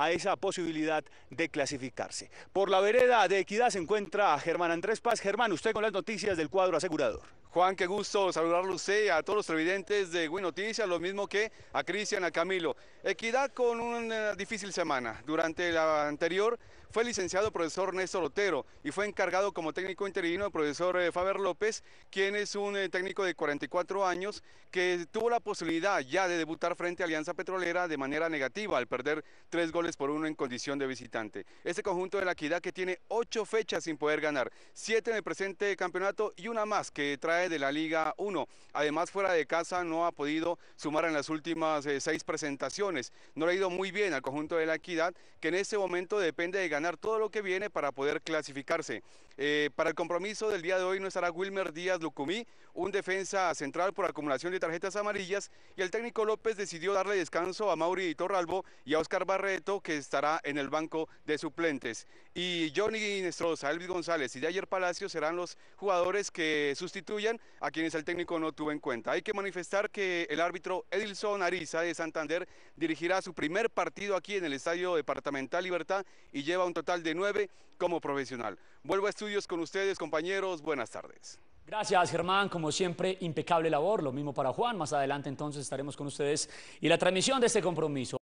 a esa posibilidad de clasificarse. Por la vereda de Equidad se encuentra Germán Andrés Paz. Germán, usted con las noticias del cuadro asegurador. Juan, qué gusto saludarlo usted a todos los televidentes de Win Noticias, lo mismo que a Cristian, a Camilo. Equidad con una difícil semana. Durante la anterior fue licenciado profesor Néstor Otero y fue encargado como técnico interino el profesor eh, Faber López, quien es un eh, técnico de 44 años que tuvo la posibilidad ya de debutar frente a Alianza Petrolera de manera negativa al perder tres goles por uno en condición de visitante. Este conjunto de la Equidad que tiene ocho fechas sin poder ganar, siete en el presente campeonato y una más que trae de la Liga 1. Además, fuera de casa no ha podido sumar en las últimas eh, seis presentaciones. No le ha ido muy bien al conjunto de la Equidad, que en este momento depende de ganar todo lo que viene para poder clasificarse. Eh, para el compromiso del día de hoy no estará Wilmer Díaz Lucumí, un defensa central por acumulación de tarjetas amarillas, y el técnico López decidió darle descanso a Mauri Torralbo y a Oscar Barreto que estará en el banco de suplentes. Y Johnny Nestroza, Elvis González y Ayer Palacio serán los jugadores que sustituyan a quienes el técnico no tuvo en cuenta. Hay que manifestar que el árbitro Edilson Ariza de Santander dirigirá su primer partido aquí en el Estadio Departamental Libertad y lleva un total de nueve como profesional. Vuelvo a estudios con ustedes, compañeros. Buenas tardes. Gracias Germán, como siempre, impecable labor, lo mismo para Juan, más adelante entonces estaremos con ustedes y la transmisión de este compromiso.